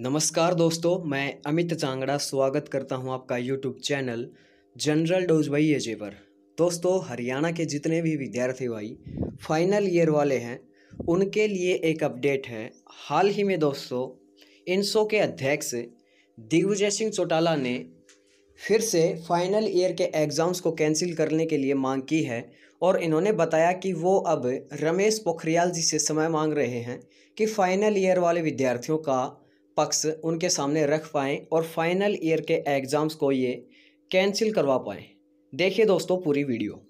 नमस्कार दोस्तों मैं अमित चांगड़ा स्वागत करता हूं आपका यूट्यूब चैनल जनरल डोज भाई एजे पर दोस्तों हरियाणा के जितने भी विद्यार्थी भाई फाइनल ईयर वाले हैं उनके लिए एक अपडेट है हाल ही में दोस्तों इनसो के अध्यक्ष दिग्विजय सिंह चौटाला ने फिर से फाइनल ईयर के एग्ज़ाम्स को कैंसिल करने के लिए मांग की है और इन्होंने बताया कि वो अब रमेश पोखरियाल जी से समय मांग रहे हैं कि फ़ाइनल ईयर वाले विद्यार्थियों का पक्ष उनके सामने रख पाएँ और फाइनल ईयर के एग्ज़ाम्स को ये कैंसिल करवा पाएँ देखिए दोस्तों पूरी वीडियो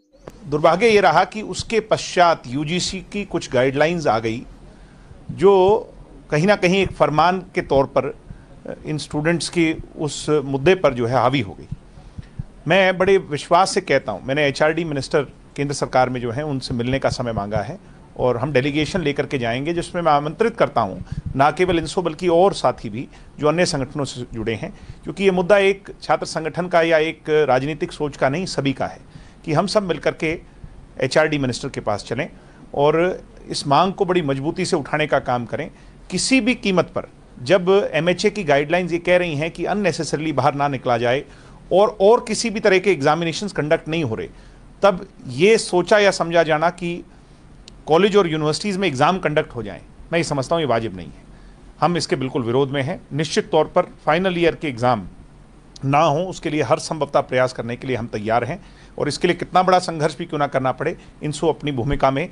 दुर्भाग्य ये रहा कि उसके पश्चात यूजीसी की कुछ गाइडलाइंस आ गई जो कहीं ना कहीं एक फरमान के तौर पर इन स्टूडेंट्स की उस मुद्दे पर जो है हावी हो गई मैं बड़े विश्वास से कहता हूँ मैंने एचआरडी मिनिस्टर केंद्र सरकार में जो है उनसे मिलने का समय मांगा है और हम डेलीगेशन लेकर के जाएंगे जिसमें मैं आमंत्रित करता हूँ ना केवल इनसो बल्कि और साथी भी जो अन्य संगठनों से जुड़े हैं क्योंकि ये मुद्दा एक छात्र संगठन का या एक राजनीतिक सोच का नहीं सभी का है कि हम सब मिलकर के एच मिनिस्टर के पास चलें और इस मांग को बड़ी मजबूती से उठाने का काम करें किसी भी कीमत पर जब एम की गाइडलाइंस ये कह रही हैं कि अननेसेसरली बाहर ना निकला जाए और और किसी भी तरह के एग्जामिनेशंस कंडक्ट नहीं हो रहे तब ये सोचा या समझा जाना कि कॉलेज और यूनिवर्सिटीज़ में एग्ज़ाम कंडक्ट हो जाएँ मैं ये समझता हूँ ये वाजिब नहीं है हम इसके बिल्कुल विरोध में हैं निश्चित तौर पर फाइनल ईयर के एग्ज़ाम ना हो उसके लिए हर संभवता प्रयास करने के लिए हम तैयार हैं और इसके लिए कितना बड़ा संघर्ष भी क्यों ना करना पड़े सो अपनी भूमिका में